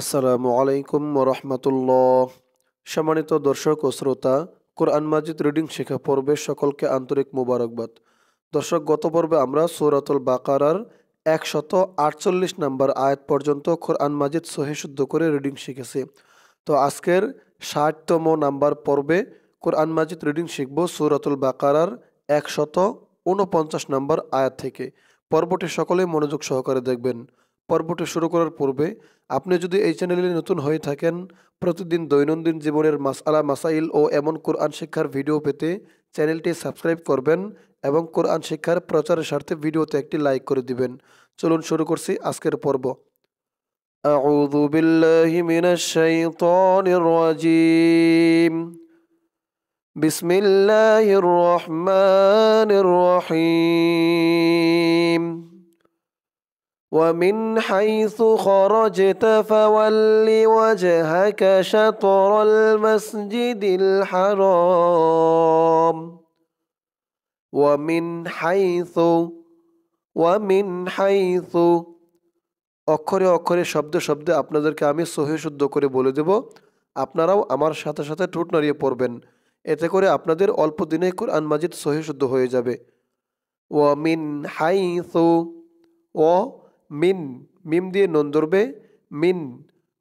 আসসালামু আলাইকুম রহমতুল্লাহ সম্মানিত দর্শক ও শ্রোতা কোরআন মাজিদ রিডিং শেখা পর্বে সকলকে আন্তরিক মোবারকবাদ দর্শক গত পর্বে আমরা সৌরাতুল বাকারার একশত আটচল্লিশ নম্বর আয়াত পর্যন্ত কোরআন মাজিদ সহে শুদ্ধ করে রিডিং শিখেছি তো আজকের ষাটতম নাম্বার পর্বে কোরআন মাজিদ রিডিং শিখব সৌরাতুল বাকারার একশত ঊনপঞ্চাশ নম্বর আয়াত থেকে পর্বটি সকলে মনোযোগ সহকারে দেখবেন পর্বটি শুরু করার পূর্বে আপনি যদি এই চ্যানেলে নতুন হয়ে থাকেন প্রতিদিন দৈনন্দিন জীবনের মাসালা মাসাইল ও এমন কোরআন শিক্ষার ভিডিও পেতে চ্যানেলটি সাবস্ক্রাইব করবেন এবং কোরআন শিক্ষার প্রচারের স্বার্থে ভিডিওতে একটি লাইক করে দিবেন চলুন শুরু করছি আজকের পর্ব أعوذ بالله من بسم الله الرحمن الرحيم ومن حيث خرجت فول وجهك شطر المسجد الحرام ومن حيث ومن حيث অক্ষরে অক্ষরে শব্দ শব্দে আপনাদেরকে আমি সহি শুদ্ধ করে বলে দেব আপনারাও আমার সাথে সাথে ঠোঁট নাড়িয়ে পড়বেন এতে করে আপনাদের অল্প দিনে কোরআন মাজিদ সহি শুদ্ধ হয়ে যাবে হাই হাইসু ও মিন মিম দিয়ে নুন ধরবে মিন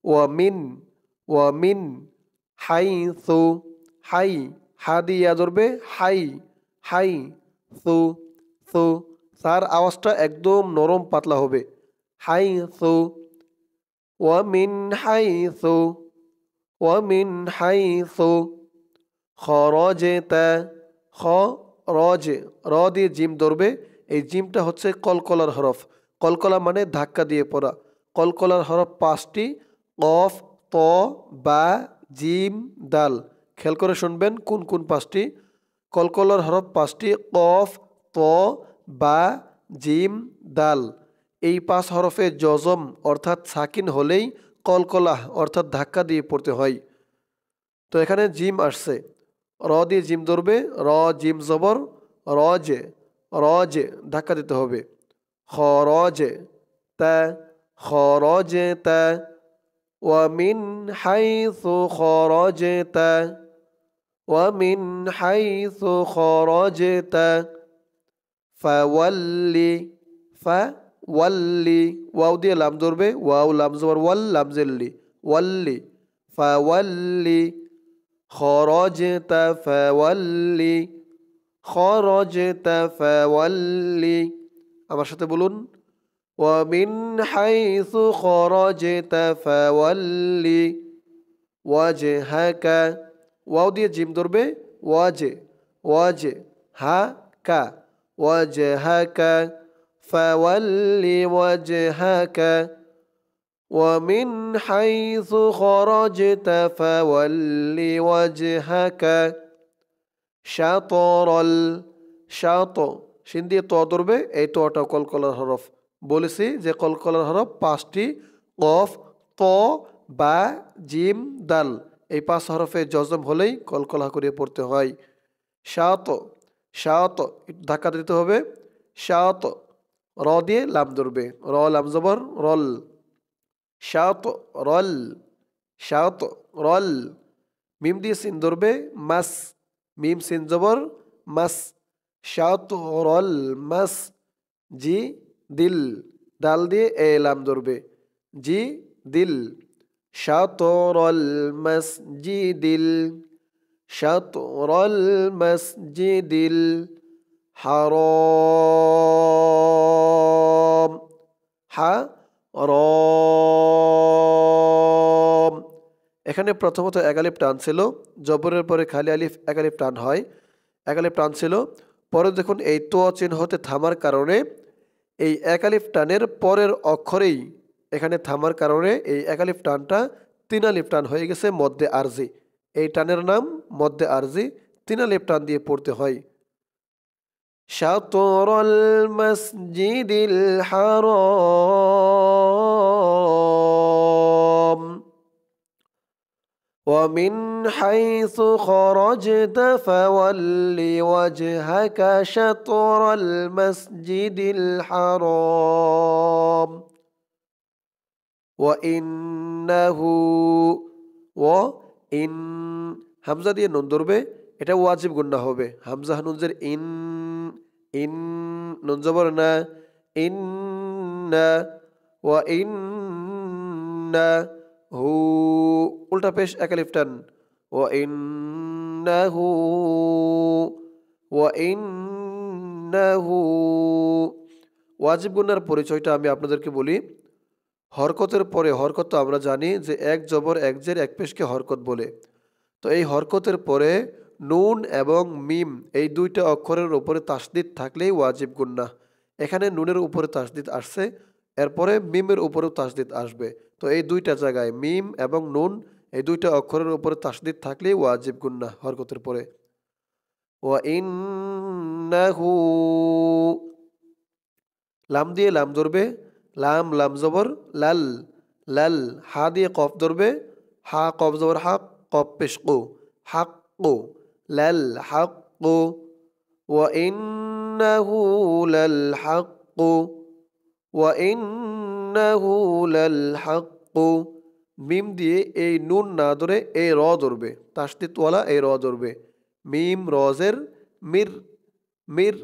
ওয়া মিন ওয়া মিন হাই সু হাই হা দিয়ে ইয়া ধরবে হাই হাই সু সু তার আওয়াজটা একদম নরম পাতলা হবে হাই সু ওয়া মিন হাই সু ওয়া মিন হাই সু জে তা খ রজে র দিয়ে জিম ধরবে এই জিমটা হচ্ছে কলকলার হরফ কলকলা মানে ধাক্কা দিয়ে পড়া কলকলার হরফ পাঁচটি কফ ত বা জিম দাল খেল করে শুনবেন কোন কোন পাঁচটি কলকলার হরফ পাঁচটি কফ ত বা জিম দাল এই পাঁচ হরফে জজম অর্থাৎ সাকিন হলেই কলকলা অর্থাৎ ধাক্কা দিয়ে পড়তে হয় তো এখানে জিম আসছে র দিয়ে জিম ধরবে র জিম জবর র যে র যে ধাক্কা দিতে হবে خراج تا خرجت ومن حيث خرجت ومن حيث خرجت فولي فولي واو دي لام به واو لام زبر ول لام زلي ولي فولي خرجت فولي خرجت فولي আমার সাথে বলুন ومن حيث خرجت فولي وجهك واو দিয়ে জিম ধরবে ওয়াজে ওয়াজে হা কা وجهك فولي وجهك ومن حيث خرجت فولي وجهك شطر الشطر সিন দিয়ে তো ধরবে এই ওটা কলকলার হরফ বলেছি যে কলকলার হরফ পাঁচটি কফ ত বা জিম দাল এই পাঁচ হরফে জজম হলেই কলকলা করে পড়তে হয় সাত সাত ধাক্কা দিতে হবে সাত র দিয়ে লাম ধরবে র লাম জবর রল সাত রল সাত রল মিম দিয়ে সিন ধরবে মাস মিম সিন জবর মাস শাতরল মাস জি দিল দাল দিয়ে এলাম ধরবে জি দিল শাতরল মাস জি দিল শাতরল মাস জি দিল হার হা রম এখানে প্রথমত একালিপ টান ছিল জবরের পরে খালি আলিফ একালিপ টান হয় একালিপ টান ছিল পরে দেখুন এই তো চিহ্নতে থামার কারণে এই একালিফ টানের পরের অক্ষরেই এখানে থামার কারণে এই একালিফ টানটা তিনালিফ টান হয়ে গেছে মধ্যে আরজি এই টানের নাম মধ্যে আরজি তিনালিফ টান দিয়ে পড়তে হয় شطر المسجد الحرام ومن حيث خرجت فول وجهك شطر المسجد الحرام وإنه وإن হামজা দিয়ে নুন ধরবে এটা ওয়াজিব গুন্না হবে হামজা হানুনজের ইন ইন নুন জবর না ইন না ওয়া ইন না হু উল্টা পেশ একালিফ টান ও ইন্নাহু ও ইন্নাহু ওয়াজিব গুনার পরিচয়টা আমি আপনাদেরকে বলি হরকতের পরে হরকত তো আমরা জানি যে এক জবর এক জের এক পেশকে হরকত বলে তো এই হরকতের পরে নুন এবং মিম এই দুইটা অক্ষরের উপরে তাসদিদ থাকলেই ওয়াজিব গুন্না এখানে নুনের উপরে তাসদিদ আসছে এরপরে মিমের উপরেও তাসদিদ আসবে তো এই দুইটা জায়গায় মিম এবং নুন এই দুইটা অক্ষরের উপরে তাসদিদ থাকলে ওয়াজিব গুন্না হরকতের পরে ও ইন্নাহু লাম দিয়ে লাম ধরবে লাম লাম জবর লাল লাল হা দিয়ে কফ ধরবে হা কফ জবর হাক কফ পেশকো হাক কো লাল হাক কো ওয়া ইন্নাহু লাল হাক কো ও ইন হাক্কু মিম দিয়ে এই নুন না ধরে এই র ধরবে তাস্তিতওয়ালা এই র ধরবে মিম রজের মির মির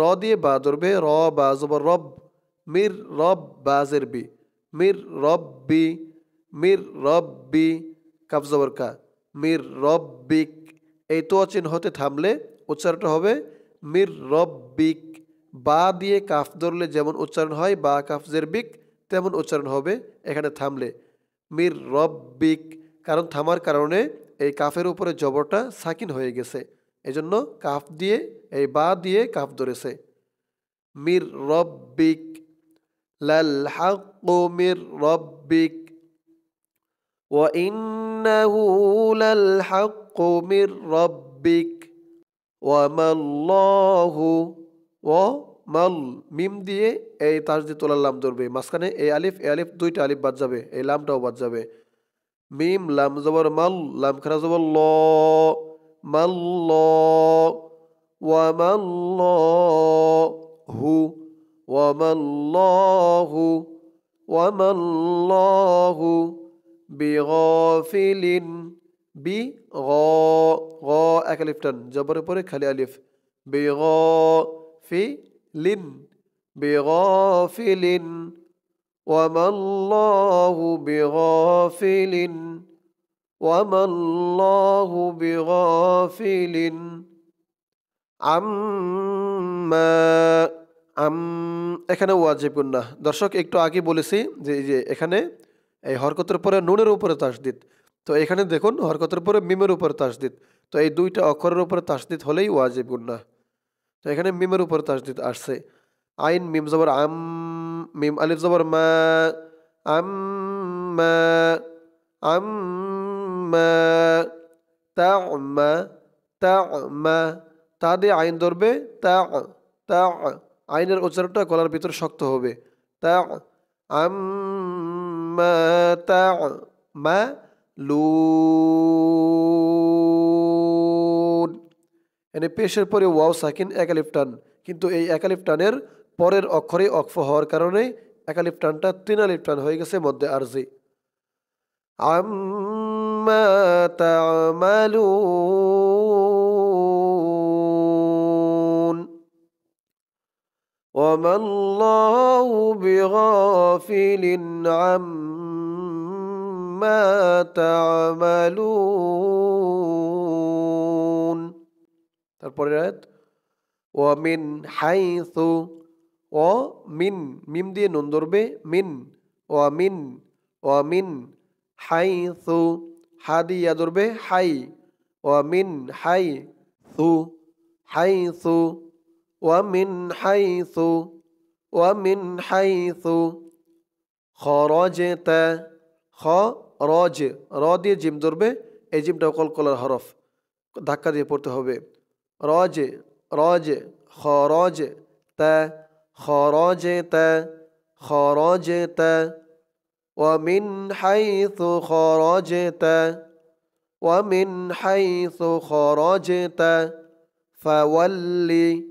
র দিয়ে বা ধরবে র বা জবর রব মির রব বাজের বি মির রব বি মির রব বি কাফ জবর কা মির রব বিক এই তো চিহ্নতে থামলে উচ্চারণটা হবে মির রব বিক বা দিয়ে কাফ ধরলে যেমন উচ্চারণ হয় বা কাফ জের বিক তেমন উচ্চারণ হবে এখানে থামলে মির রব্বিক কারণ থামার কারণে এই কাফের উপরে জবরটা সাকিন হয়ে গেছে এজন্য কাফ দিয়ে এই বা দিয়ে কাফ ধরেছে মির রব্বিক লাল হাক্কু মির রব্বিক وإنه للحق من ও وما الله ও মাল মিম দিয়ে এই তাস দিয়ে তোলার লাম ধরবে মাঝখানে এই আলিফ এ আলিফ দুইটা আলিফ বাদ যাবে এই লামটাও বাদ যাবে মিম লাম জবর মাল লাম খারা জবর ল মাল ল ওয়ামাল ল হু ওয়ামাল ল হু وما الله বি গ গ এক আলিফ টান জবরের পরে খালি আলিফ বি গ ফি লিন বেগফিলিন ওয়ামাল্লাহু বেগফিলিন ওয়ামাল্লাহু বেগফিলিন আম্মা আম এখানে ওয়াজিব গুন্না দর্শক একটু আগে বলেছি যে এই যে এখানে এই হরকতের পরে নুনের উপরে তাসদিদ তো এখানে দেখুন হরকতের পরে মিমের উপরে দিত তো এই দুইটা অক্ষরের উপরে তাসদিদ হলেই ওয়াজিব গুন্না তো এখানে মিমের উপর তাসদিদ আসছে আইন মিম জবর আম মিম আলিফ জবর মা আম মা আম মা তা মা তা মা তা দিয়ে আইন ধরবে তা তা আইনের উচ্চারণটা গলার ভিতরে শক্ত হবে তা আম মা তা মা লু এনে পেশের পরে ওয়াও সাকিন একালিপ্টান কিন্তু এই একালিপ্টানের পরের অক্ষরে অক্ফ হওয়ার কারণে একালিপ্টানটা টানটা হয়ে গেছে মধ্যে আরজি وما الله তারপরে ও মিন হাই সু ও মিন মিম দিয়ে নুন ধরবে মিন ও মিন ও মিন হাই সু হা দিয়ে ইয়া ধরবে হাই ও মিন হাই সু হাই সু ও মিন হাই সু ও মিন হাই সু খ তা খ রজ র দিয়ে জিম ধরবে এই জিমটা কলকলার হরফ ধাক্কা দিয়ে পড়তে হবে راجع راجع خراج ت خراج ت خراج ت ومن حيث خرجت ومن حيث خرجت فولي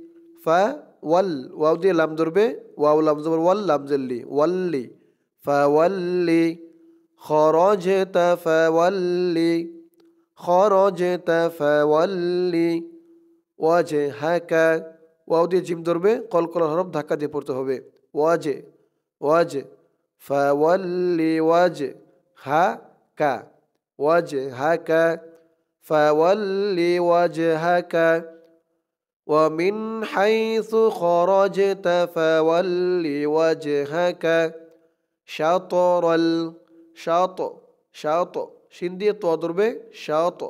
فول واو دي لام ضربه واو لام زبر ول لام زلي ولي فولي خرجت فولي خرجت فولي ওয়াজে হ্যাঁ ক্যা ওয়াও দিয়ে জিম ধরবে কলকলা হরফ ধাক্কা দিয়ে পড়তে হবে ওয়াজে ওয়াজে ফাওয়াল্লি ওয়াজে হা কা ওয়াজে হা হ্যাঁ, কা ফাওয়াল্লি ওয়াজে হা কা ومن حيث خرجت فول وجهك شطر الشطر شطر শিন দিয়ে তো ধরবে শ ত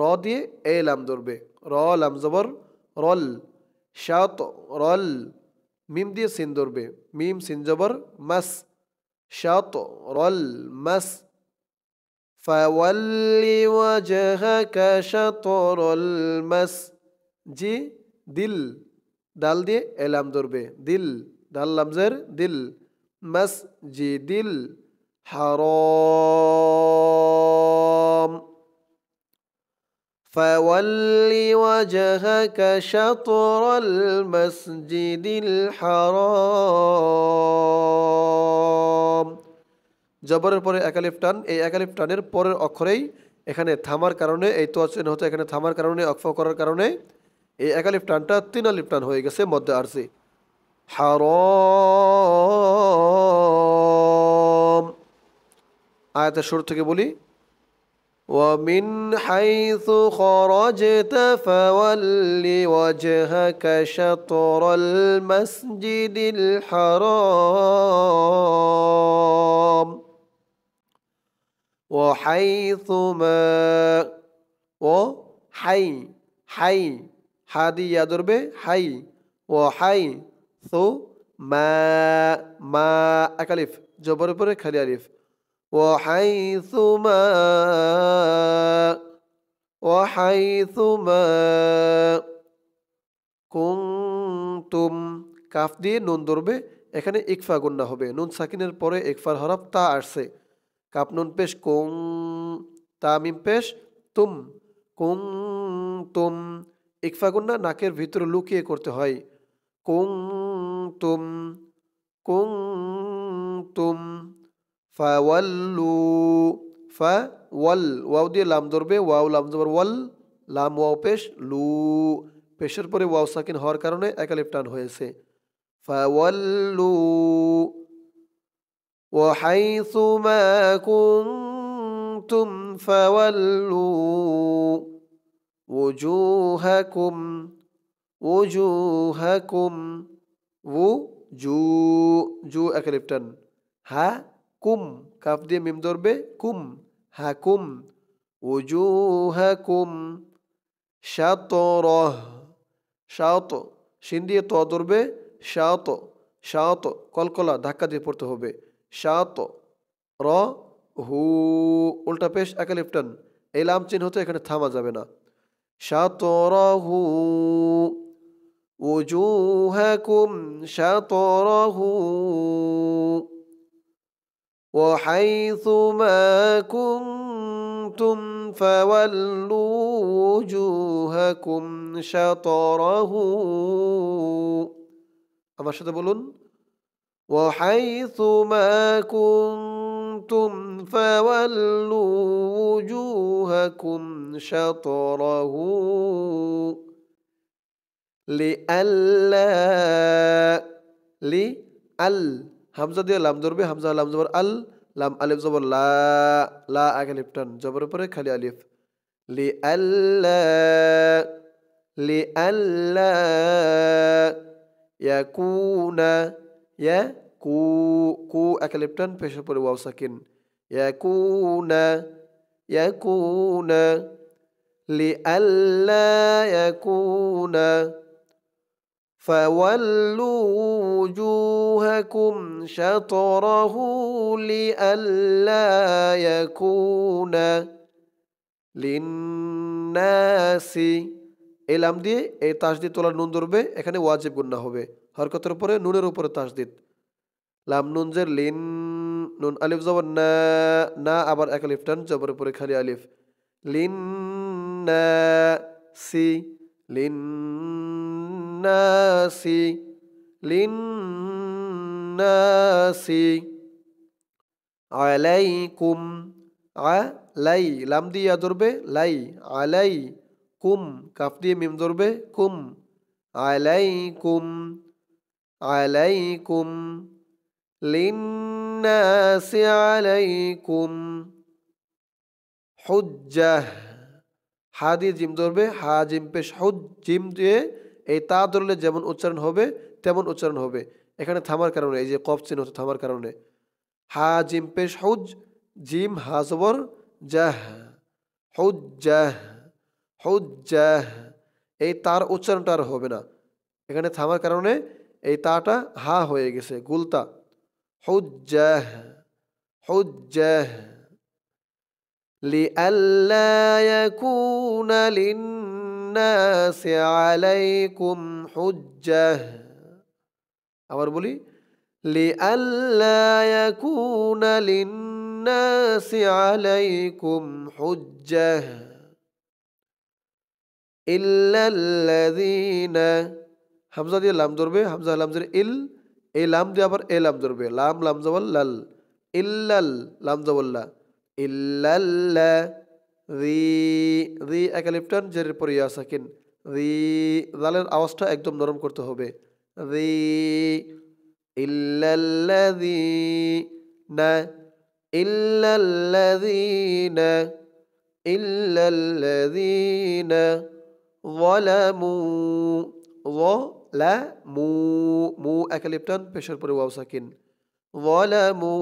র দিয়ে এলাম ধরবে را لم زبر رل شط رل মিম দিয়ে সিন ধরবে মিম সিন জবর মাস شط رل مس فول وجهك شطر المس জি দিল ডাল দিয়ে এলাম ধরবে দিল ডাল লামজের দিল মাস জি দিল হারাম فول وجهك شطر المسجد الحرام জবরের পরে একালিফ টান এই একালিফ টানের পরের অক্ষরেই এখানে থামার কারণে এই তোয়াচিহ্ন হতো এখানে থামার কারণে অক্ষ করার কারণে এই একালিফ টানটা তিন আলিফ টান হয়ে গেছে মধ্যে আরসি হারম আয়াতের শুরু থেকে বলি ومن حيث خرجت فول وجهك شطر المسجد الحرام وحيث ما وحي حي حادي يضرب حي وحيث ما ما أكلف جبر بر خلي ألف وحيثما وحيثما কুন্তুম কাফ দিয়ে নুন ধরবে এখানে ইকফা গুন্না হবে নুন সাকিনের পরে ইকফার হরফ তা আসছে কাপ নুন পেশ কুং তা মিম পেশ তুম কুং তুম ইকফা গুন্না নাকের ভিতরে লুকিয়ে করতে হয় কুং তুম কুং তুম ফাওয়াল্লু ফা ওয়াল ওয়াও দিয়ে লাম ধরবে ওয়াও লাম জবর ওয়াল লাম ওয়াও পেশ লু পেশের পরে ওয়াও সাকিন হওয়ার কারণে একালিপ টান হয়েছে ফাওয়াল্লু وحيث ما كنتم فولوا وجوهكم وجوهكم وجو جو أكلفتن ها কুম কাফ দিয়ে মিম ধরবে কুম হাকুম উজু হাকুম শাত রহ শাত সিন দিয়ে ত ধরবে শাত শাত কলকলা ধাক্কা দিয়ে পড়তে হবে সাত র হু উল্টা পেশ একা লিপ্টন এই লাম চিহ্ন তো এখানে থামা যাবে না شطره وجوهكم রহু وحيث ما كنتم فولوا وجوهكم شطره أما সাথে وحيث ما كنتم فولوا وجوهكم شطره لئلا لئلا হামজা দিয়ে লাম জরবে হামজা লাম জবর আল লাম আলিফ জবর লা লা আগে লিপটান জবর পরে খালি আলিফ লি আল্লাহ লি আল্লাহ কু কু কু একে লিপটান পেশের পরে ওয়াও সাকিন ইয়া কু না ইয়া কু না লি আল্লা فولوا وجوهكم شطره لئلا يكون للناس এলাম দিয়ে এই তাসদিদ তোলার নুন ধরবে এখানে ওয়াজিব গুন্না হবে হরকতের উপরে নুনের উপরে তাসদিদ লাম নুন যে লিন নুন আলিফ জবর না না আবার এক আলিফ টান জবর উপরে খালি আলিফ লিন সি লিন للناس للناس আলাই লাম দিয়া ধরবে লাই আলাই কুম কাফ দিয়ে মিম ধরবে কুম আলাই কুম কুম লিন্নাসি আলাইকুম হুজ্জাহ হা জিম ধরবে হা জিম পেশ হুজ জিম দিয়ে এই তা ধরলে যেমন উচ্চারণ হবে তেমন উচ্চারণ হবে এখানে থামার কারণে এই যে কফ চিহ্ন থামার কারণে হা জিম পে সৌজ জিম হাজবর জাহ হৌজাহ হৌজাহ এই তার উচ্চারণটা আর হবে না এখানে থামার কারণে এই তাটা হা হয়ে গেছে গুলতা হৌজাহ হৌজাহ لئلا يكون للناس للناس عليكم حجة আবার বলি لئلا يكون للناس عليكم حجة إلا الذين হামজা দিয়ে লাম ধরবে হামজা লামজের ইল এই লাম দিয়ে আবার এ লাম ধরবে লাম লামজাওয়াল লাল ইল্লাল লামজাওয়াল্লা ইল্লাল্লা রি রি একালিপ্টন জেরের পরে আসা সাকিন রি লালের আওয়াজটা একদম নরম করতে হবে রি ইল্লাল্লাযী না ইল্লাল্লাযীনা ইল্লাল্লাযীনা ظلموا ظلموا مو أكلبتن بشر بري واو ساكن ظلموا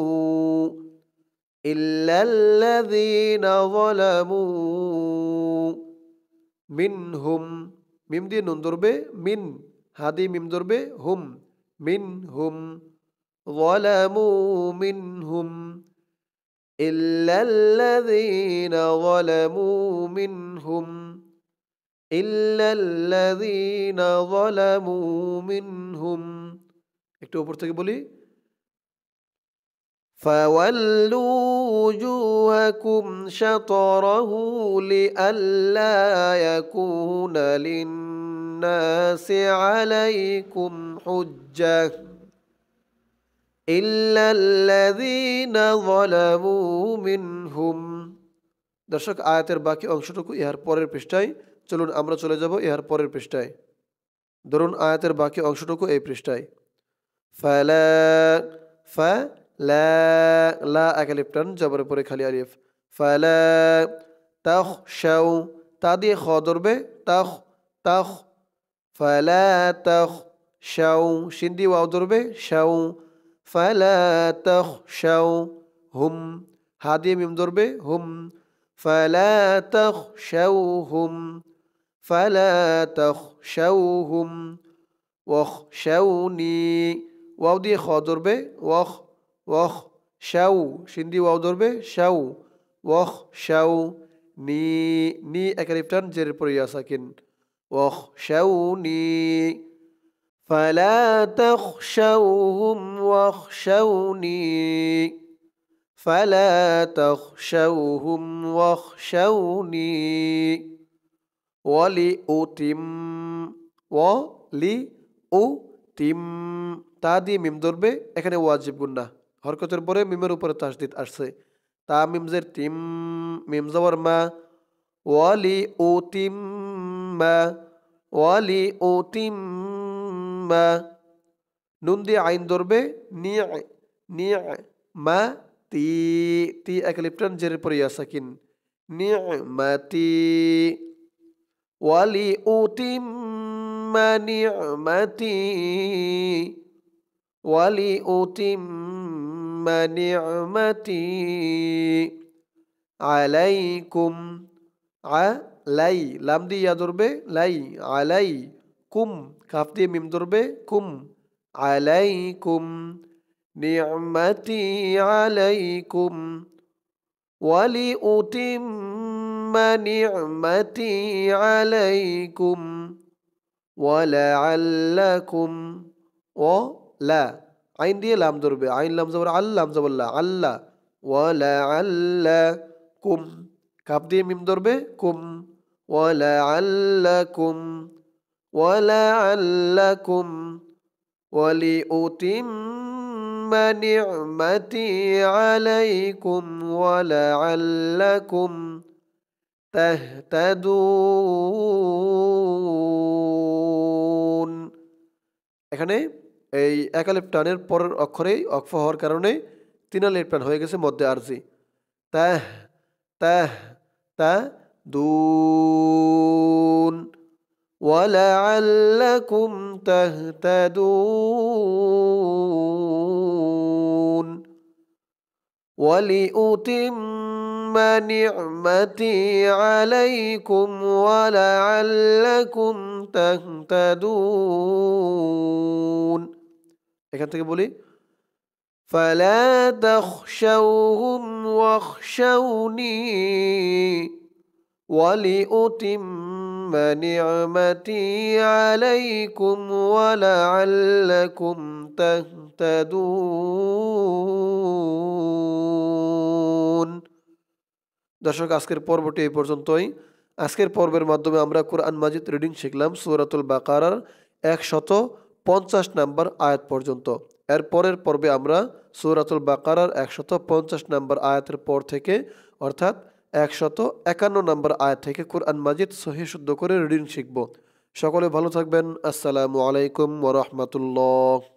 إلا الذين ظلموا منهم মিম দিয়ে নুন ধরবে মিন হা দিয়ে মিম ধরবে হুম মিন হুম ظلموا منهم إلا الذين ظلموا منهم إلا الذين ظلموا منهم একটু উপর থেকে বলি فولوا وجوهكم شطره لئلا يكون للناس عليكم حجة إلا الذين ظلموا منهم দর্শক আয়াতের বাকি অংশটুকু ইহার পরের পৃষ্ঠায় চলুন আমরা চলে যাব ইহার পরের পৃষ্ঠায় ধরুন আয়াতের বাকি অংশটুকু এই পৃষ্ঠায় ফালা ফা লা লা একালিপ টান জবরের পরে খালি আলিফ ফালা তাহ শাউ তা দিয়ে খ ধরবে তাহ তাহ ফালা তাহ শাউ সিন্দি ওয়াও ধরবে শাউ ফালা তাহ শাউ হুম হা দিয়ে মিম ধরবে হুম ফালা তাহ শাউ হুম ফালা তাহ শাউ হুম ওয়াহ শাউনি ওয়াও দিয়ে খ ধরবে ওয়াহ ওখ শ্যাউ সিন্দি ওয়াও ধরবে শ্যাউ ওখ শ্যাউ নি নি একের ইফটান জের পরে ইয়াসাকিন ওখ শ্যাউ নি فلا تخشوهم واخشوني ও تخشوهم واخشوني ولأتم ولأتم তা দিয়ে মিম ধরবে এখানে ওয়াজিব গুন্না হরকতের পরে মিমের উপরে তাসদিদ আসছে তা মিমজের তিম মিম মা ওয়ালি ও তিম মা ওয়ালি ও তিম মা নুন দিয়ে আইন ধরবে নিয়ে নিয়ে মা তি তি একলিপ্টন জের পরে আসাকিন নিয়ে মা তি ওয়ালি ও তিম মা নিয়ে মা তি ওয়ালি ও তিম ثم نعمتي عليكم علي لام دي يا ضربة لي عليكم كاف دي ميم ضرب كم عليكم نعمتي عليكم ولأتم نعمتي عليكم ولعلكم ولا عين دي لام ضرب عين لام زبر على لام زبر لا على ولا على كم كاب دي ميم ضرب كم ولا علكم ولا علكم ولأتم نعمتي عليكم ولعلكم تهتدون এই টানের পরের অক্ষরেই অক্ফ হওয়ার কারণে তিনালেপটান হয়ে গেছে মধ্যে আরজি তা তা তা দুন ওয়ালাআল্লাকুম তাহতাদুন ولأتم نعمتي عليكم ولعلكم تهتدون এখান থেকে বলি দর্শক আজকের পর্বটি এই পর্যন্তই আজকের পর্বের মাধ্যমে আমরা কোরআন মাজিদ রিডিং শিখলাম সুরাতুল বাকারার শত পঞ্চাশ নম্বর আয়াত পর্যন্ত এর পরের পর্বে আমরা সুরাতুল বাকারার একশত পঞ্চাশ নম্বর আয়াতের পর থেকে অর্থাৎ একশত একান্ন নম্বর আয়াত থেকে কোরআন মাজিদ সহি শুদ্ধ করে রিডিং শিখব সকলে ভালো থাকবেন আসসালামু আলাইকুম ওরহমতুল্লা